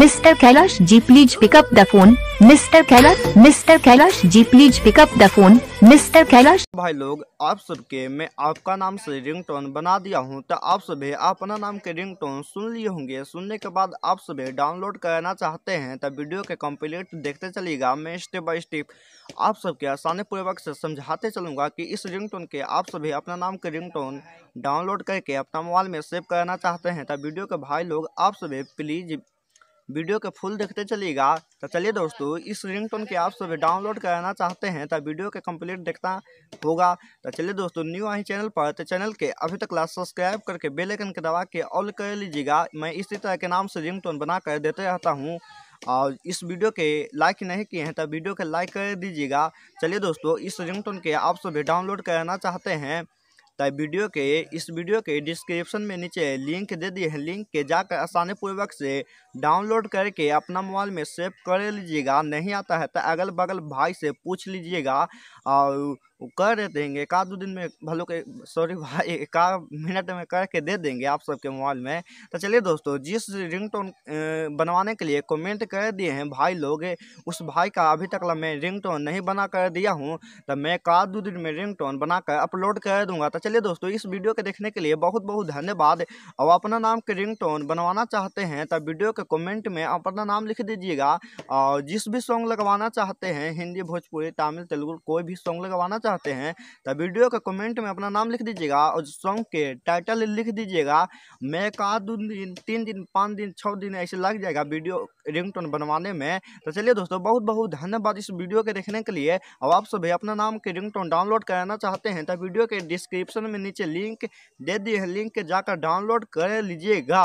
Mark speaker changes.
Speaker 1: mister Kailash ji please pick up the phone mister Kailash mister Kailash ji please pick up the phone mister Kailash भाई लोग आप सबके मैं आपका नाम से रिंगटोन बना दिया हूँ तो आप सभी अपना नाम के रिंगटोन सुन लिए होंगे सुनने के बाद आप सभी डाउनलोड करना चाहते हैं तो वीडियो के कम्प्लीट देखते चलिएगा मैं स्टेप बाय स्टेप आप सबके आसानी पूर्वक से समझाते चलूंगा कि इस रिंग के आप सभी अपना नाम के रिंग डाउनलोड करके अपना मोबाइल में सेव करना चाहते हैं तो वीडियो के भाई लोग आप सभी प्लीज वीडियो के फुल देखते चलिएगा तो चलिए दोस्तों इस रिंगटोन के आप सभी डाउनलोड कराना चाहते हैं तो वीडियो के कंप्लीट देखना होगा तो चलिए दोस्तों न्यू आई चैनल पर तो चैनल के अभी तक ला सब्सक्राइब करके बेलाइकन के दबा के ऑल कर लीजिएगा मैं इसी तरह के नाम से टोन बना कर देते रहता हूँ और इस वीडियो के लाइक नहीं किए हैं तो वीडियो के लाइक कर दीजिएगा चलिए दोस्तों इस रिंगटोन के आप सभी डाउनलोड कराना चाहते हैं तो वीडियो के इस वीडियो के डिस्क्रिप्शन में नीचे लिंक दे दिए हैं लिंक के जाकर आसानी पूर्वक से डाउनलोड करके अपना मोबाइल में सेव कर लीजिएगा नहीं आता है तो अगल बगल भाई से पूछ लीजिएगा और वो कर देंगे एक आध दिन में भलो के सॉरी भाई एक आध मिनट में करके दे देंगे आप सबके मोबाइल में तो चलिए दोस्तों जिस रिंगटोन बनवाने के लिए कमेंट कर दिए हैं भाई लोग उस भाई का अभी तक मैं रिंगटोन नहीं बना कर दिया हूँ तो मैं एक आध दो दिन में रिंगटोन बनाकर अपलोड कर दूंगा तो चलिए दोस्तों इस वीडियो के देखने के लिए बहुत बहुत धन्यवाद और अपना नाम के टोन बनवाना चाहते हैं तो वीडियो के कॉमेंट में अपना नाम लिख दीजिएगा और जिस भी सॉन्ग लगवाना चाहते हैं हिंदी भोजपुरी तमिल तेलुगु कोई भी सॉन्ग लगवाना चाहते चाहते हैं तो वीडियो के कमेंट में अपना नाम लिख दीजिएगा और सॉन्ग के टाइटल लिख दीजिएगा मैं का दो दिन तीन दिन पाँच दिन छः दिन ऐसे लग जाएगा वीडियो रिंगटोन बनवाने में तो चलिए दोस्तों बहुत बहुत धन्यवाद इस वीडियो के देखने के लिए और आप सभी अपना नाम के रिंगटोन डाउनलोड कराना चाहते हैं तो वीडियो के डिस्क्रिप्शन में नीचे लिंक दे दिए हैं लिंक जाकर डाउनलोड कर लीजिएगा